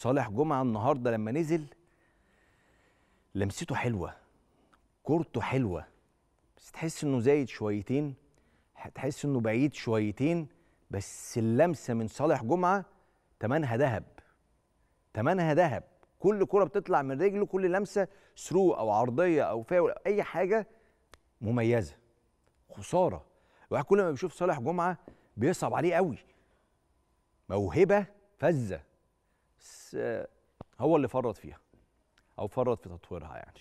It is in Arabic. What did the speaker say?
صالح جمعه النهارده لما نزل لمسته حلوه كورته حلوه بس تحس انه زايد شويتين تحس انه بعيد شويتين بس اللمسه من صالح جمعه تمنها ذهب تمنها ذهب كل كره بتطلع من رجله كل لمسه ثرو او عرضيه او فاول أو اي حاجه مميزه خساره الواحد كل ما بيشوف صالح جمعه بيصعب عليه قوي موهبه فذه بس آه، هو اللي فرط فيها او فرط في تطويرها يعني